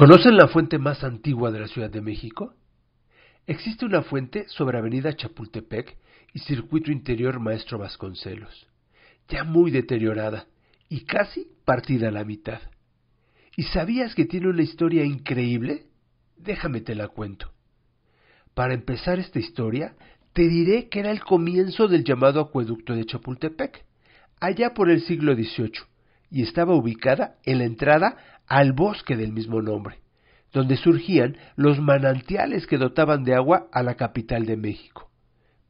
¿Conocen la fuente más antigua de la Ciudad de México? Existe una fuente sobre Avenida Chapultepec y Circuito Interior Maestro Vasconcelos, ya muy deteriorada y casi partida a la mitad. ¿Y sabías que tiene una historia increíble? Déjame te la cuento. Para empezar esta historia, te diré que era el comienzo del llamado acueducto de Chapultepec, allá por el siglo XVIII, y estaba ubicada en la entrada al bosque del mismo nombre, donde surgían los manantiales que dotaban de agua a la capital de México.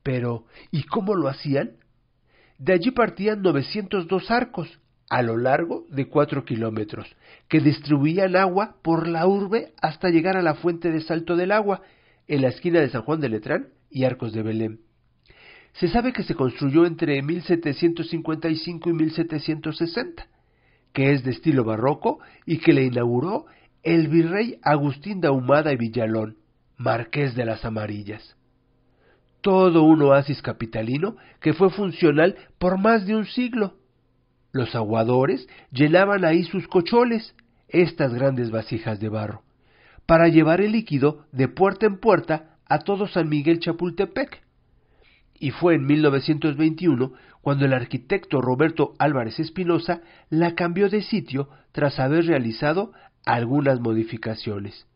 Pero, ¿y cómo lo hacían? De allí partían 902 arcos, a lo largo de cuatro kilómetros, que distribuían agua por la urbe hasta llegar a la fuente de Salto del Agua, en la esquina de San Juan de Letrán y Arcos de Belén. Se sabe que se construyó entre 1755 y 1760, que es de estilo barroco y que le inauguró el virrey Agustín de Ahumada y Villalón, marqués de las Amarillas. Todo un oasis capitalino que fue funcional por más de un siglo. Los aguadores llenaban ahí sus cocholes, estas grandes vasijas de barro, para llevar el líquido de puerta en puerta a todo San Miguel Chapultepec y fue en 1921 cuando el arquitecto Roberto Álvarez Espinosa la cambió de sitio tras haber realizado algunas modificaciones,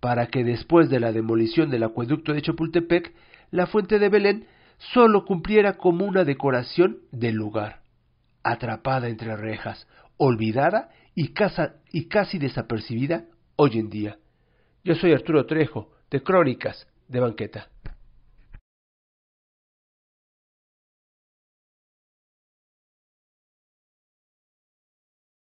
para que después de la demolición del acueducto de Chapultepec, la fuente de Belén solo cumpliera como una decoración del lugar, atrapada entre rejas, olvidada y, y casi desapercibida hoy en día. Yo soy Arturo Trejo, de Crónicas de Banqueta.